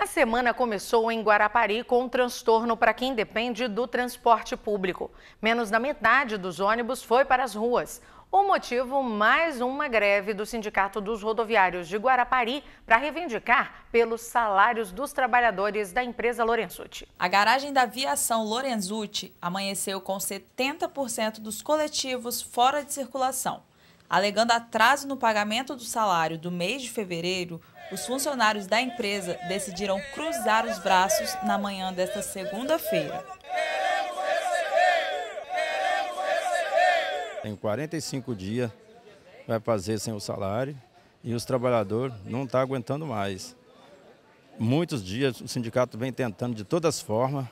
A semana começou em Guarapari com um transtorno para quem depende do transporte público. Menos da metade dos ônibus foi para as ruas. O motivo, mais uma greve do Sindicato dos Rodoviários de Guarapari para reivindicar pelos salários dos trabalhadores da empresa Lorenzuti. A garagem da aviação Lorenzuti amanheceu com 70% dos coletivos fora de circulação. Alegando atraso no pagamento do salário do mês de fevereiro, os funcionários da empresa decidiram cruzar os braços na manhã desta segunda-feira. Tem 45 dias vai fazer sem o salário e os trabalhadores não estão tá aguentando mais. Muitos dias o sindicato vem tentando de todas as formas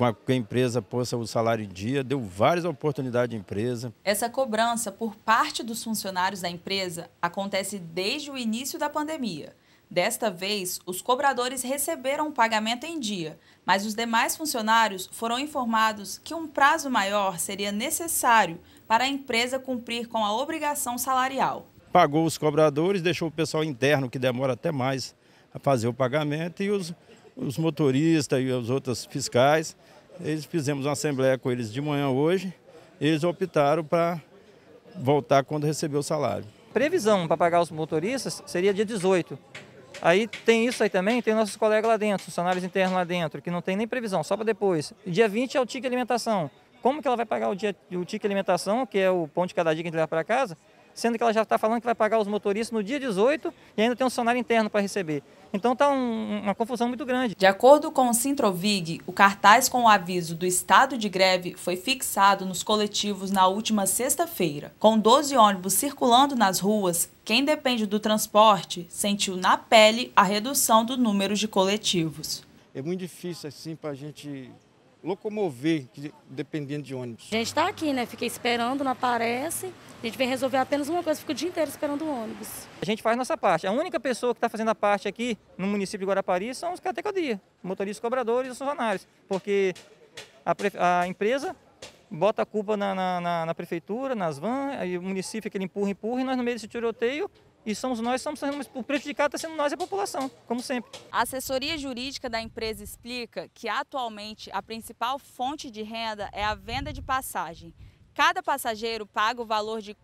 com a, que a empresa possa o salário em dia, deu várias oportunidades à empresa. Essa cobrança por parte dos funcionários da empresa acontece desde o início da pandemia. Desta vez, os cobradores receberam o pagamento em dia, mas os demais funcionários foram informados que um prazo maior seria necessário para a empresa cumprir com a obrigação salarial. Pagou os cobradores, deixou o pessoal interno, que demora até mais a fazer o pagamento, e os, os motoristas e os outros fiscais. Eles fizemos uma assembleia com eles de manhã hoje. Eles optaram para voltar quando receber o salário. Previsão para pagar os motoristas seria dia 18. Aí tem isso aí também, tem nossos colegas lá dentro, funcionários internos lá dentro, que não tem nem previsão, só para depois. Dia 20 é o tique alimentação. Como que ela vai pagar o, dia, o tique alimentação, que é o pão de cada dia que a gente leva para casa, sendo que ela já está falando que vai pagar os motoristas no dia 18 e ainda tem um funcionário interno para receber. Então está um, uma confusão muito grande. De acordo com o Sintrovig, o cartaz com o aviso do estado de greve foi fixado nos coletivos na última sexta-feira. Com 12 ônibus circulando nas ruas, quem depende do transporte sentiu na pele a redução do número de coletivos. É muito difícil assim para a gente locomover, dependendo de ônibus. A gente está aqui, né? Fiquei esperando, não aparece. A gente vem resolver apenas uma coisa, fica o dia inteiro esperando o ônibus. A gente faz nossa parte. A única pessoa que está fazendo a parte aqui no município de Guarapari são os categoria, motoristas, cobradores e funcionários, porque a, pre... a empresa bota a culpa na, na, na, na prefeitura, nas vans, aí o município é que ele empurra, empurra, e nós no meio desse tiroteio e somos nós, somos o prejudicado está sendo nós e a população, como sempre. A assessoria jurídica da empresa explica que atualmente a principal fonte de renda é a venda de passagem. Cada passageiro paga o valor de R$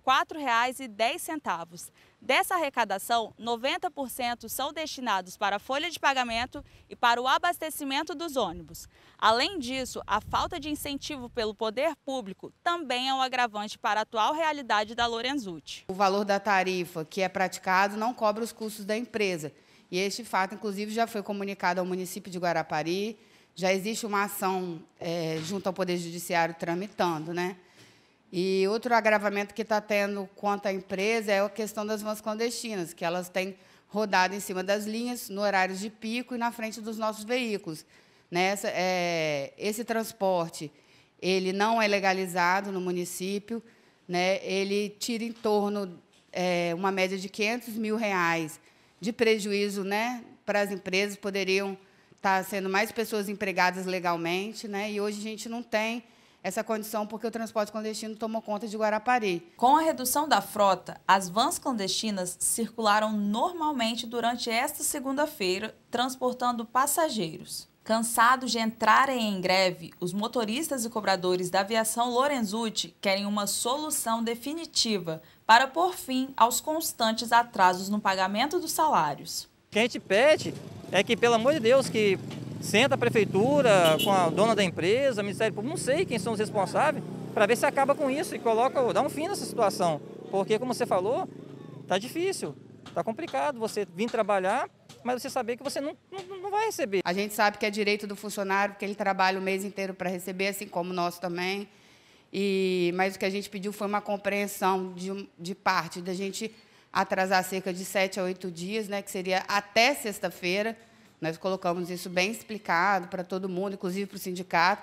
4,10. Dessa arrecadação, 90% são destinados para a folha de pagamento e para o abastecimento dos ônibus. Além disso, a falta de incentivo pelo poder público também é um agravante para a atual realidade da Lorenzuti. O valor da tarifa que é praticado não cobra os custos da empresa. E este fato, inclusive, já foi comunicado ao município de Guarapari. Já existe uma ação é, junto ao Poder Judiciário tramitando, né? E outro agravamento que está tendo quanto à empresa é a questão das vans clandestinas, que elas têm rodado em cima das linhas, no horário de pico e na frente dos nossos veículos. Nessa, né? é, esse transporte ele não é legalizado no município, né? ele tira em torno é, uma média de 500 mil reais de prejuízo né, para as empresas, poderiam estar tá sendo mais pessoas empregadas legalmente, né? e hoje a gente não tem essa condição porque o transporte clandestino tomou conta de Guarapari. Com a redução da frota, as vans clandestinas circularam normalmente durante esta segunda-feira, transportando passageiros. Cansados de entrarem em greve, os motoristas e cobradores da aviação Lorenzuti querem uma solução definitiva para pôr fim aos constantes atrasos no pagamento dos salários. O que a gente pede é que, pelo amor de Deus, que senta a prefeitura com a dona da empresa, Ministério Público, não sei quem são os responsáveis, para ver se acaba com isso e coloca, dá um fim nessa situação. Porque, como você falou, tá difícil, tá complicado você vir trabalhar, mas você saber que você não, não, não vai receber. A gente sabe que é direito do funcionário, porque ele trabalha o mês inteiro para receber, assim como nós também. E, mas o que a gente pediu foi uma compreensão de, de parte, da gente atrasar cerca de sete a oito dias, né, que seria até sexta-feira, nós colocamos isso bem explicado para todo mundo, inclusive para o sindicato,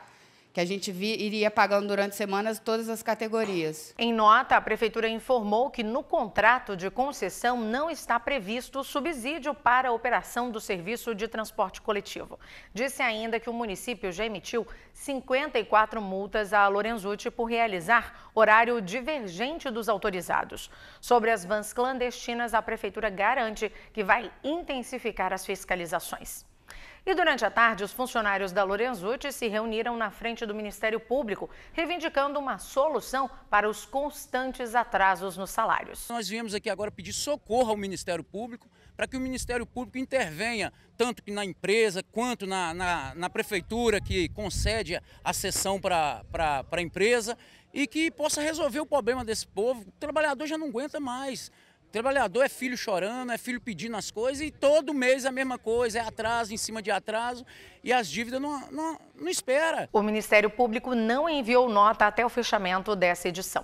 que a gente vi, iria pagando durante semanas todas as categorias. Em nota, a Prefeitura informou que no contrato de concessão não está previsto subsídio para a operação do serviço de transporte coletivo. Disse ainda que o município já emitiu 54 multas a Lorenzuti por realizar horário divergente dos autorizados. Sobre as vans clandestinas, a Prefeitura garante que vai intensificar as fiscalizações. E durante a tarde, os funcionários da Lorenzucci se reuniram na frente do Ministério Público, reivindicando uma solução para os constantes atrasos nos salários. Nós viemos aqui agora pedir socorro ao Ministério Público para que o Ministério Público intervenha tanto na empresa quanto na, na, na prefeitura que concede a sessão para, para a empresa e que possa resolver o problema desse povo. O trabalhador já não aguenta mais. Trabalhador é filho chorando, é filho pedindo as coisas e todo mês a mesma coisa, é atraso em cima de atraso e as dívidas não, não, não espera. O Ministério Público não enviou nota até o fechamento dessa edição.